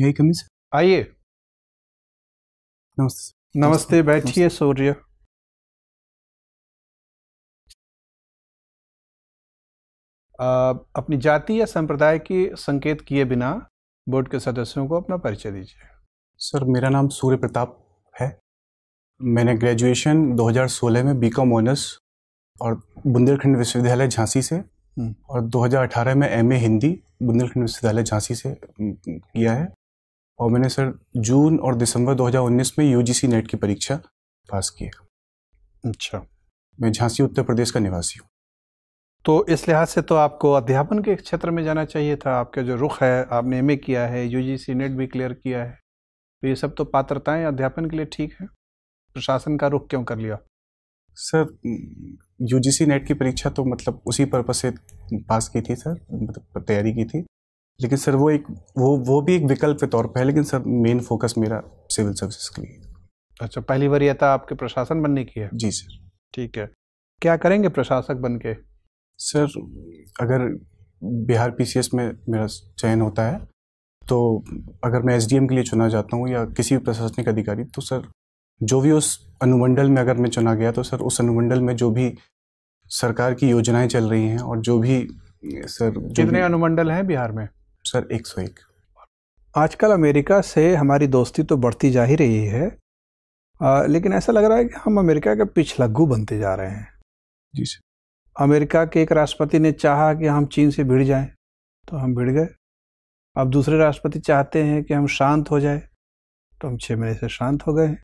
यही कमी से आइए नमस्ते नमस्ते बैठिए सूर्य अपनी जाति या संप्रदाय की संकेत किए बिना बोर्ड के सदस्यों को अपना परिचय दीजिए सर मेरा नाम सूर्य प्रताप है मैंने ग्रेजुएशन 2016 में बीकॉम ऑनर्स और बुंदेलखंड विश्वविद्यालय झांसी से हम्म। और 2018 में एमए हिंदी बुंदेलखंड विश्वविद्यालय झांसी से हम्म, किया है और मैंने सर जून और दिसंबर 2019 में यूजीसी नेट की परीक्षा पास की है अच्छा मैं झांसी उत्तर प्रदेश का निवासी हूँ तो इस लिहाज से तो आपको अध्यापन के क्षेत्र में जाना चाहिए था आपका जो रुख है आपने एम किया है यू नेट भी क्लियर किया है तो ये सब तो पात्रताएँ अध्यापन के लिए ठीक है प्रशासन का रुख क्यों कर लिया सर यूजीसी नेट की परीक्षा तो मतलब उसी पर्पज से पास की थी सर मतलब तैयारी की थी लेकिन सर वो एक वो वो भी एक विकल्प के तौर पर है लेकिन सर मेन फोकस मेरा सिविल सर्विसेज के लिए अच्छा पहली वरीयता आपके प्रशासन बनने की है जी सर ठीक है क्या करेंगे प्रशासक बन के सर अगर बिहार पीसीएस में मेरा चयन होता है तो अगर मैं एसडीएम के लिए चुना जाता हूँ या किसी भी प्रशासनिक अधिकारी तो सर जो भी उस अनुमंडल में अगर मैं चुना गया तो सर उस अनुमंडल में जो भी सरकार की योजनाएं चल रही हैं और जो भी सर कितने अनुमंडल हैं बिहार में सर एक सौ एक आजकल अमेरिका से हमारी दोस्ती तो बढ़ती जा ही रही है आ, लेकिन ऐसा लग रहा है कि हम अमेरिका के पिछलग्गू बनते जा रहे हैं जी सर अमेरिका के एक राष्ट्रपति ने चाहा कि हम चीन से भिड़ जाएं तो हम भिड़ गए अब दूसरे राष्ट्रपति चाहते हैं कि हम शांत हो जाए तो हम छः महीने से शांत हो गए हैं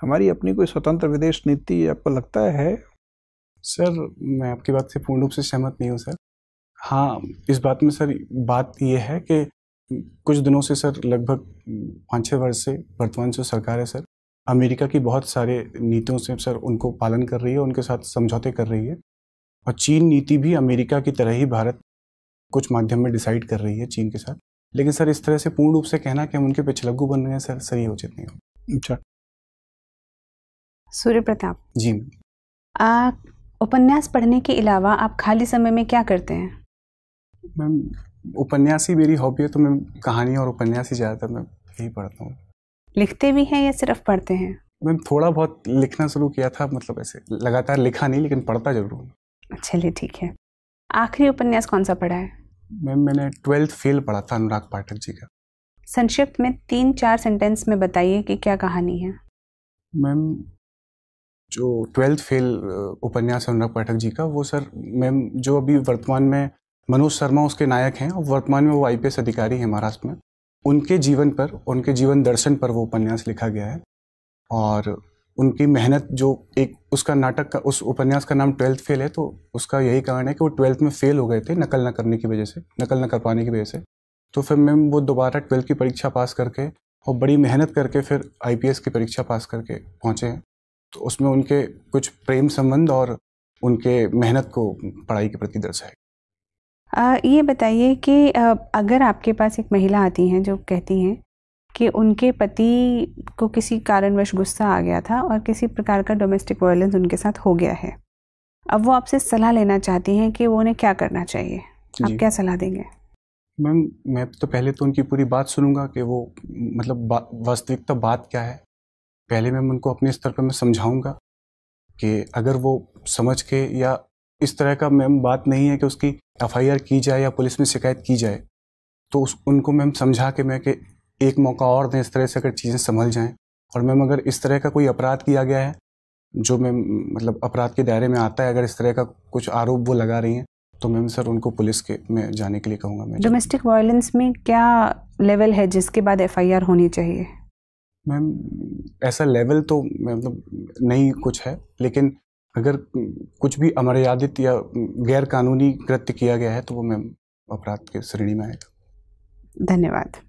हमारी अपनी कोई स्वतंत्र विदेश नीति आपको लगता है सर मैं आपकी बात से पूर्ण रूप से सहमत नहीं हूँ सर हाँ इस बात में सर बात यह है कि कुछ दिनों से सर लगभग पाँच छः वर्ष से वर्तमान जो सरकार है सर अमेरिका की बहुत सारे नीतियों से सर उनको पालन कर रही है उनके साथ समझौते कर रही है और चीन नीति भी अमेरिका की तरह ही भारत कुछ माध्यम में डिसाइड कर रही है चीन के साथ लेकिन सर इस तरह से पूर्ण रूप से कहना कि हम उनके पिछलग्गू बन रहे हैं सर सही उचित नहीं हो अच्छा सूर्य प्रताप जी मैम उपन्यास पढ़ने के अलावा आप खाली समय में क्या करते हैं मैम उपन्यास ही मेरी हॉबी है तो मैं कहानी और उपन्यास ही ज़्यादातर मैं यही पढ़ता हूँ लिखते भी हैं या सिर्फ पढ़ते हैं मैम थोड़ा बहुत लिखना शुरू किया था मतलब ऐसे लगातार लिखा नहीं लेकिन पढ़ता जरूर हूँ चलिए अच्छा, ठीक है आखिरी उपन्यास कौन सा पढ़ा है मैम मैंने ट्वेल्थ फेल पढ़ा था अनुराग पाठक जी का संक्षिप्त में तीन चार सेंटेंस में बताइए कि क्या कहानी है मैम जो ट्वेल्थ फेल उपन्यास अनुराग पाठक जी का वो सर मैम जो अभी वर्तमान में मनोज शर्मा उसके नायक हैं और वर्तमान में वो आई अधिकारी हैं महाराष्ट्र में उनके जीवन पर उनके जीवन दर्शन पर वो उपन्यास लिखा गया है और उनकी मेहनत जो एक उसका नाटक का उस उपन्यास का नाम ट्वेल्थ फेल है तो उसका यही कारण है कि वो ट्वेल्थ में फ़ेल हो गए थे नकल न करने की वजह से नकल न कर पाने की वजह से तो फिर मैम वो दोबारा ट्वेल्थ की परीक्षा पास करके और बड़ी मेहनत करके फिर आई की परीक्षा पास करके पहुँचे हैं तो उसमें उनके कुछ प्रेम संबंध और उनके मेहनत को पढ़ाई के प्रति दर्शाए आ, ये बताइए कि अगर आपके पास एक महिला आती हैं जो कहती हैं कि उनके पति को किसी कारणवश गुस्सा आ गया था और किसी प्रकार का डोमेस्टिक वायलेंस उनके साथ हो गया है अब वो आपसे सलाह लेना चाहती हैं कि वो उन्हें क्या करना चाहिए आप क्या सलाह देंगे मैम मैं तो पहले तो उनकी पूरी बात सुनूंगा कि वो मतलब बा, वास्तविकता बात क्या है पहले मैम उनको अपने स्तर पर मैं समझाऊंगा कि अगर वो समझ के या इस तरह का मैम बात नहीं है कि उसकी एफ की जाए या पुलिस में शिकायत की जाए तो उस उनको मैम समझा के मैं कि एक मौका और दें इस तरह से अगर चीज़ें संभल जाएं और मैम अगर इस तरह का कोई अपराध किया गया है जो मैम मतलब अपराध के दायरे में आता है अगर इस तरह का कुछ आरोप वो लगा रही हैं तो मैम सर उनको पुलिस के में जाने के लिए कहूँगा मैं डोमेस्टिक वायलेंस में क्या लेवल है जिसके बाद एफ होनी चाहिए मैम ऐसा लेवल तो मतलब नहीं कुछ है लेकिन अगर कुछ भी अमर्यादित या गैर कानूनी कृत्य किया गया है तो वो मैं अपराध के श्रेणी में आएगा धन्यवाद